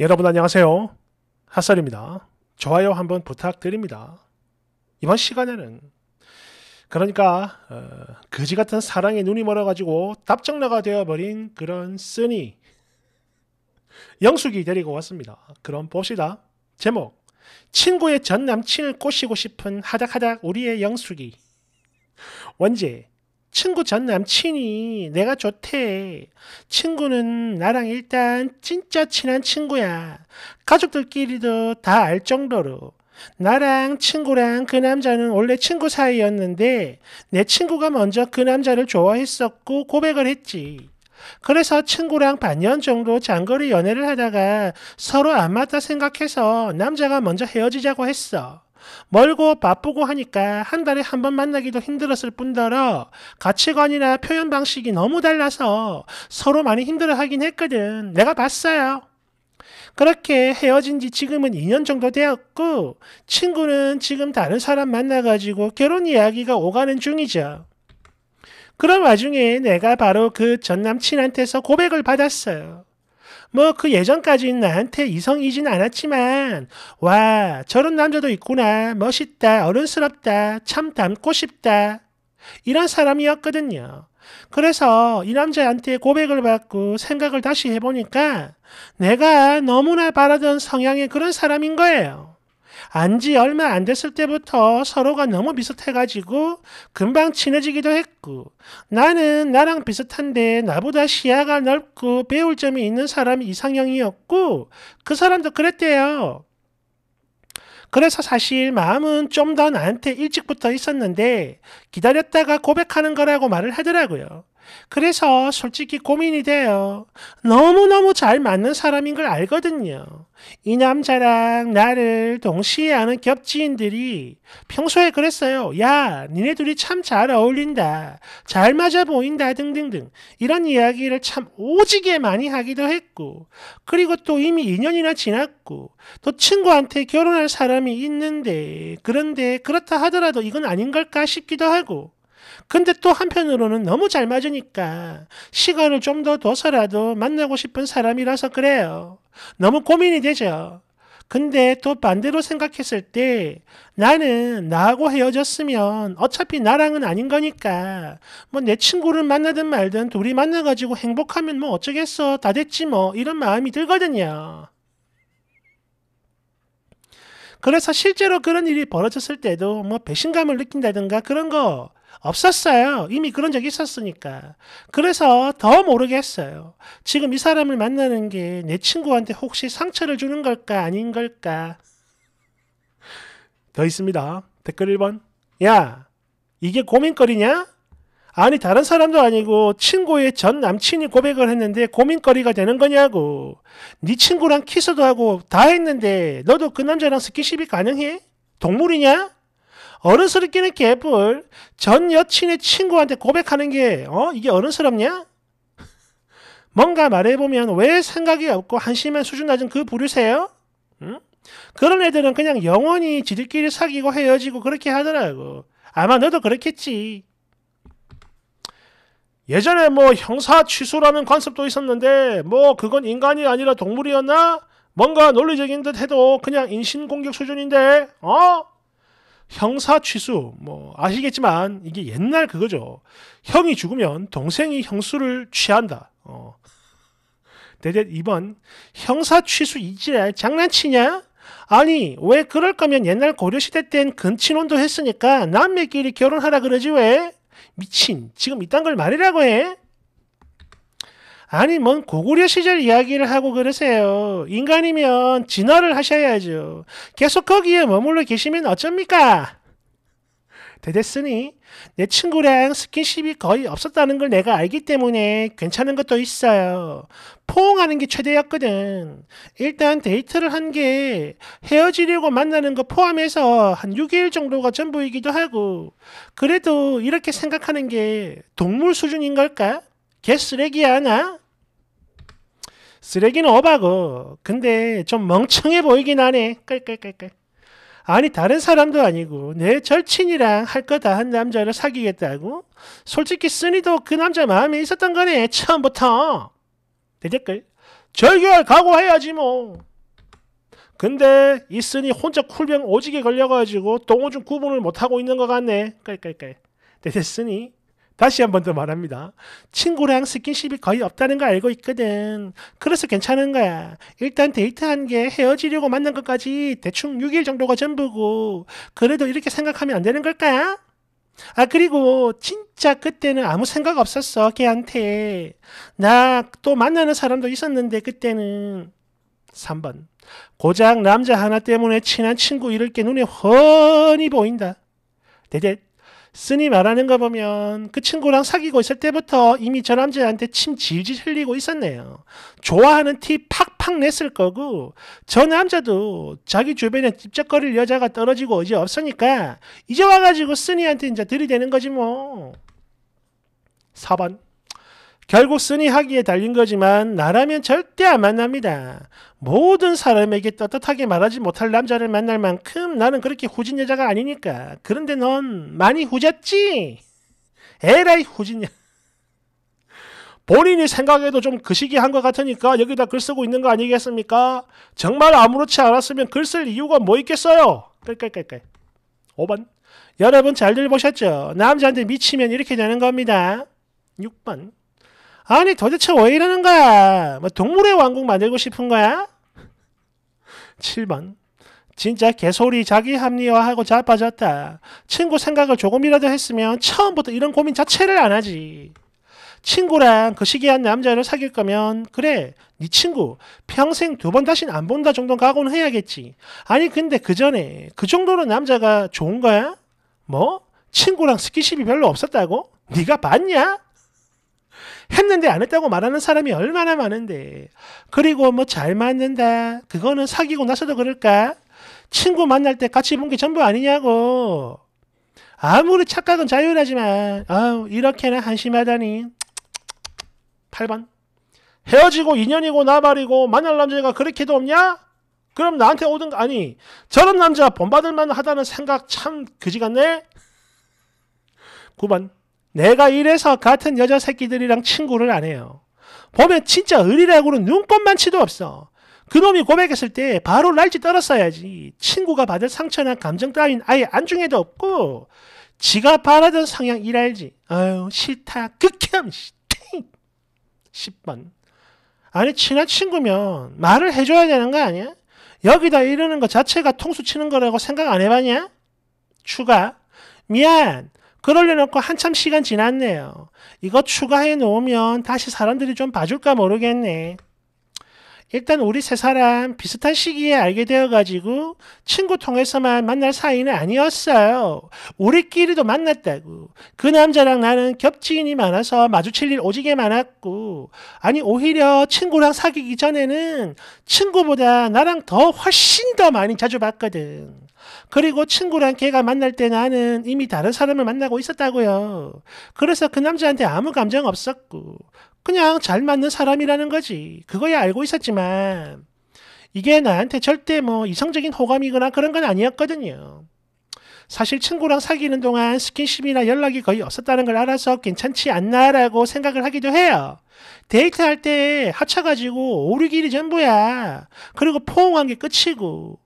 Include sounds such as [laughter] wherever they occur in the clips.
여러분 안녕하세요. 핫설입니다. 좋아요 한번 부탁드립니다. 이번 시간에는 그러니까 어, 거지 같은 사랑에 눈이 멀어가지고 답정나가 되어버린 그런 쓰니 영숙이 데리고 왔습니다. 그럼 봅시다. 제목 친구의 전 남친을 꼬시고 싶은 하닥하닥 우리의 영숙이 원제 친구 전 남친이 내가 좋대. 친구는 나랑 일단 진짜 친한 친구야. 가족들끼리도 다 알 정도로. 나랑 친구랑 그 남자는 원래 친구 사이였는데 내 친구가 먼저 그 남자를 좋아했었고 고백을 했지. 그래서 친구랑 반년 정도 장거리 연애를 하다가 서로 안 맞다 생각해서 남자가 먼저 헤어지자고 했어. 멀고 바쁘고 하니까 한 달에 한 번 만나기도 힘들었을 뿐더러 가치관이나 표현 방식이 너무 달라서 서로 많이 힘들어 하긴 했거든. 내가 봤어요. 그렇게 헤어진 지 지금은 2년 정도 되었고 친구는 지금 다른 사람 만나가지고 결혼 이야기가 오가는 중이죠. 그런 와중에 내가 바로 그 전 남친한테서 고백을 받았어요. 뭐그 예전까지는 나한테 이성이진 않았지만 와 저런 남자도 있구나 멋있다 어른스럽다 참 닮고 싶다 이런 사람이었거든요. 그래서 이 남자한테 고백을 받고 생각을 다시 해보니까 내가 너무나 바라던 성향의 그런 사람인 거예요. 안지 얼마 안 됐을 때부터 서로가 너무 비슷해가지고 금방 친해지기도 했고 나는 나랑 비슷한데 나보다 시야가 넓고 배울 점이 있는 사람이 이상형이었고 그 사람도 그랬대요. 그래서 사실 마음은 좀 더 나한테 일찍부터 있었는데 기다렸다가 고백하는 거라고 말을 하더라고요. 그래서 솔직히 고민이 돼요. 너무너무 잘 맞는 사람인 걸 알거든요. 이 남자랑 나를 동시에 아는 겹지인들이 평소에 그랬어요. 야, 니네 둘이 참 잘 어울린다. 잘 맞아 보인다. 등등등. 이런 이야기를 참 오지게 많이 하기도 했고, 그리고 또 이미 2년이나 지났고, 또 친구한테 결혼할 사람이 있는데, 그런데 그렇다 하더라도 이건 아닌 걸까 싶기도 하고, 근데 또 한편으로는 너무 잘 맞으니까 시간을 좀 더 둬서라도 만나고 싶은 사람이라서 그래요. 너무 고민이 되죠. 근데 또 반대로 생각했을 때 나는 나하고 헤어졌으면 어차피 나랑은 아닌 거니까 뭐 내 친구를 만나든 말든 둘이 만나가지고 행복하면 뭐 어쩌겠어 다 됐지 뭐 이런 마음이 들거든요. 그래서 실제로 그런 일이 벌어졌을 때도 뭐 배신감을 느낀다든가 그런 거 없었어요. 이미 그런 적이 있었으니까. 그래서 더 모르겠어요. 지금 이 사람을 만나는 게 내 친구한테 혹시 상처를 주는 걸까 아닌 걸까? 더 있습니다. 댓글 1번. 야, 이게 고민거리냐? 아니 다른 사람도 아니고 친구의 전 남친이 고백을 했는데 고민거리가 되는 거냐고. 네 친구랑 키스도 하고 다 했는데 너도 그 남자랑 스킨십이 가능해? 동물이냐? 어른스럽기는 개뿔. 전 여친의 친구한테 고백하는 게, 어? 이게 어른스럽냐? 뭔가 말해보면 왜 생각이 없고 한심한 수준 낮은 그 부류세요? 응? 그런 애들은 그냥 영원히 지들끼리 사귀고 헤어지고 그렇게 하더라고. 아마 너도 그렇겠지. 예전에 뭐 형사 취소라는 관습도 있었는데 뭐 그건 인간이 아니라 동물이었나? 뭔가 논리적인 듯 해도 그냥 인신공격 수준인데 어? 형사 취수 뭐 아시겠지만 이게 옛날 그거죠. 형이 죽으면 동생이 형수를 취한다. 어. 대대 이번 형사 취수 이지라 장난치냐? 아니 왜 그럴 거면 옛날 고려시대 땐 근친혼도 했으니까 남매끼리 결혼하라 그러지 왜? 미친 지금 이딴 걸 말이라고 해? 아니 뭔 고구려 시절 이야기를 하고 그러세요. 인간이면 진화를 하셔야죠. 계속 거기에 머물러 계시면 어쩝니까? 대댔으니 내 친구랑 스킨십이 거의 없었다는 걸 내가 알기 때문에 괜찮은 것도 있어요. 포옹하는 게 최대였거든. 일단 데이트를 한 게 헤어지려고 만나는 거 포함해서 한 6일 정도가 전부이기도 하고 그래도 이렇게 생각하는 게 동물 수준인 걸까? 개쓰레기야 나? 쓰레기는 오바고 근데 좀 멍청해 보이긴 하네 깔깔깔깔 아니 다른 사람도 아니고 내 절친이랑 할 거 다 한 남자를 사귀겠다고? 솔직히 쓰니도 그 남자 마음에 있었던 거네 처음부터 대댓글 절결 각오해야지 뭐 근데 이 쓰니 혼자 쿨병 오지게 걸려가지고 똥오줌 구분을 못하고 있는 것 같네 깔깔깔 대댓 쓰니 다시 한 번 더 말합니다. 친구랑 스킨십이 거의 없다는 걸 알고 있거든. 그래서 괜찮은 거야. 일단 데이트한 게 헤어지려고 만난 것까지 대충 6일 정도가 전부고 그래도 이렇게 생각하면 안 되는 걸까? 아 그리고 진짜 그때는 아무 생각 없었어 걔한테. 나 또 만나는 사람도 있었는데 그때는. 3번. 고작 남자 하나 때문에 친한 친구 잃을 게 눈에 훤히 보인다. 대대 스니 말하는 거 보면 그 친구랑 사귀고 있을 때부터 이미 저 남자한테 침 질질 흘리고 있었네요. 좋아하는 티 팍팍 냈을 거고 저 남자도 자기 주변에 집착거릴 여자가 떨어지고 이제 없으니까 이제 와가지고 스니한테 이제 들이대는 거지 뭐. 4번 결국 쓰니 하기에 달린 거지만 나라면 절대 안 만납니다. 모든 사람에게 떳떳하게 말하지 못할 남자를 만날 만큼 나는 그렇게 후진 여자가 아니니까. 그런데 넌 많이 후졌지? 에라이 후진여. 본인이 생각해도 좀 그시기 한것 같으니까 여기다 글 쓰고 있는 거 아니겠습니까? 정말 아무렇지 않았으면 글 쓸 이유가 뭐 있겠어요? 깔깔깔깔. 5번. 여러분 잘들 보셨죠? 남자한테 미치면 이렇게 되는 겁니다. 6번. 아니 도대체 왜 이러는 거야? 뭐 동물의 왕국 만들고 싶은 거야? 7번 진짜 개소리 자기 합리화하고 잘 빠졌다. 친구 생각을 조금이라도 했으면 처음부터 이런 고민 자체를 안 하지. 친구랑 그 시기한 남자를 사귈 거면 그래 네 친구 평생 두 번 다신 안 본다 정도 각오는 해야겠지. 아니 근데 그 전에 그 정도로 남자가 좋은 거야? 뭐? 친구랑 스킨십이 별로 없었다고? 네가 봤냐? 했는데 안 했다고 말하는 사람이 얼마나 많은데. 그리고 뭐 잘 맞는다. 그거는 사귀고 나서도 그럴까? 친구 만날 때 같이 본 게 전부 아니냐고. 아무리 착각은 자유하지만 아우, 이렇게나 한심하다니. 8번. 헤어지고 인연이고 나발이고 만날 남자가 그렇게도 없냐? 그럼 나한테 오든가 아니 저런 남자 본받을 만하다는 생각 참 그지 같네 9번 내가 이래서 같은 여자 새끼들이랑 친구를 안 해요. 보면 진짜 의리라고는 눈꼽만치도 없어. 그놈이 고백했을 때 바로 날지 떨었어야지. 친구가 받을 상처나 감정 따윈 아예 안중에도 없고 지가 바라던 성향 일알지. 아유 싫다. 극혐. 10번. 아니 친한 친구면 말을 해줘야 되는 거 아니야? 여기다 이러는 것 자체가 통수 치는 거라고 생각 안 해봤냐? 추가. 미안. 그러려놓고 한참 시간 지났네요. 이거 추가해 놓으면 다시 사람들이 좀 봐줄까 모르겠네. 일단 우리 세 사람 비슷한 시기에 알게 되어가지고 친구 통해서만 만날 사이는 아니었어요. 우리끼리도 만났다고. 그 남자랑 나는 겹치인이 많아서 마주칠 일 오지게 많았고 아니 오히려 친구랑 사귀기 전에는 친구보다 나랑 더 훨씬 더 많이 자주 봤거든. 그리고 친구랑 걔가 만날 때 나는 이미 다른 사람을 만나고 있었다고요. 그래서 그 남자한테 아무 감정 없었고 그냥 잘 맞는 사람이라는 거지. 그거야 알고 있었지만 이게 나한테 절대 뭐 이성적인 호감이거나 그런 건 아니었거든요. 사실 친구랑 사귀는 동안 스킨십이나 연락이 거의 없었다는 걸 알아서 괜찮지 않나라고 생각을 하기도 해요. 데이트할 때 하차 가지고 오르길이 전부야. 그리고 포옹한 게 끝이고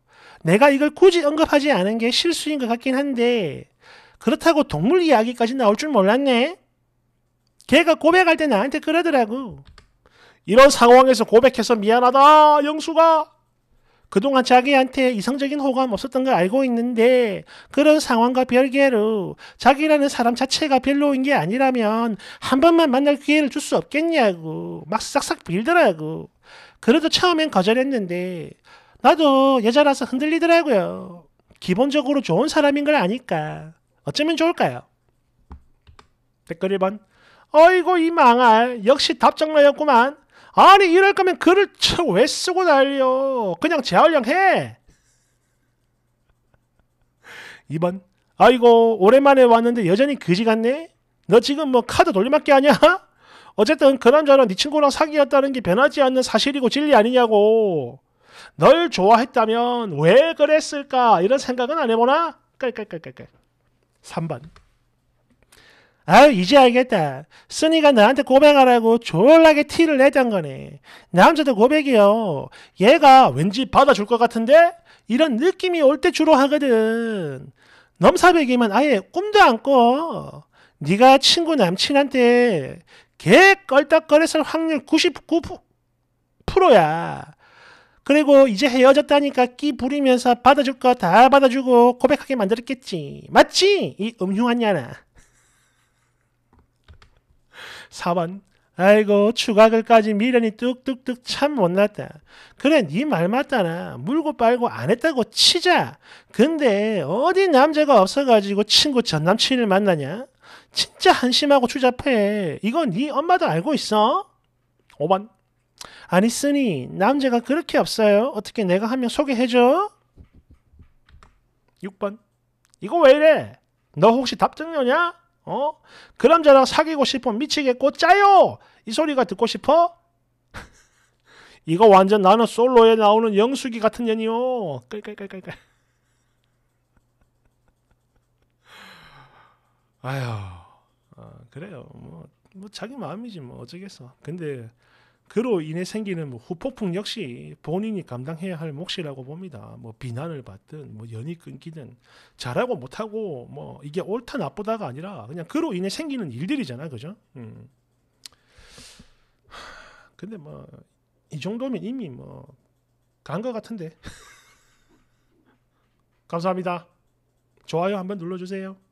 내가 이걸 굳이 언급하지 않은 게 실수인 것 같긴 한데 그렇다고 동물 이야기까지 나올 줄 몰랐네. 걔가 고백할 때 나한테 그러더라고. 이런 상황에서 고백해서 미안하다, 영수가. 그동안 자기한테 이성적인 호감 없었던 걸 알고 있는데 그런 상황과 별개로 자기라는 사람 자체가 별로인 게 아니라면 한 번만 만날 기회를 줄 수 없겠냐고 막 싹싹 빌더라고. 그래도 처음엔 거절했는데 나도 여자라서 흔들리더라고요. 기본적으로 좋은 사람인 걸 아니까. 어쩌면 좋을까요? 댓글 1번. 어이고 이 망할. 역시 답장나였구만 아니 이럴 거면 글을 왜 쓰고 달려. 그냥 재활용 해. 2번. [laughs] 아이고 오랜만에 왔는데 여전히 그지 같네. 너 지금 뭐 카드 돌림받기 하냐? [laughs] 어쨌든 그 남자랑 네 친구랑 사귀었다는 게 변하지 않는 사실이고 진리 아니냐고. 널 좋아했다면 왜 그랬을까? 이런 생각은 안 해보나? 깔깔깔깔깔. 3번. 아 이제 알겠다. 쓰니가 나한테 고백하라고 졸라게 티를 내던 거네. 남자도 고백이요. 얘가 왠지 받아줄 것 같은데? 이런 느낌이 올 때 주로 하거든. 넘사벽이면 아예 꿈도 안 꿔. 네가 친구 남친한테 개 껄떡거렸을 확률 99%야. 그리고 이제 헤어졌다니까 끼 부리면서 받아줄 거 다 받아주고 고백하게 만들었겠지. 맞지? 이음흉하냐나 4번 아이고 추가글까지 미련이 뚝뚝뚝 참 못났다. 그래 네 말 맞다나 물고 빨고 안 했다고 치자. 근데 어디 남자가 없어가지고 친구 전남친을 만나냐? 진짜 한심하고 추잡해. 이건 네 엄마도 알고 있어. 5번 아니 쓰니 남자가 그렇게 없어요. 어떻게 내가 한 명 소개해줘? 6번 이거 왜 이래? 너 혹시 답정녀냐? 어? 그 남자랑 사귀고 싶어 미치겠고 짜요! 이 소리가 듣고 싶어? [laughs] 이거 완전 나는 솔로에 나오는 영숙이 같은 년이요. 끌끌끌끌끌 [laughs] 아휴, 아, 그래요. 뭐, 뭐 자기 마음이지 뭐 어쩌겠어. 근데 그로 인해 생기는 뭐 후폭풍 역시 본인이 감당해야 할 몫이라고 봅니다. 뭐 비난을 받든 뭐 연이 끊기든 잘하고 못하고 뭐 이게 옳다 나쁘다가 아니라 그냥 그로 인해 생기는 일들이잖아, 그죠? 음. 근데 뭐 이 정도면 이미 뭐간 것 같은데. [laughs] 감사합니다. 좋아요 한번 눌러주세요.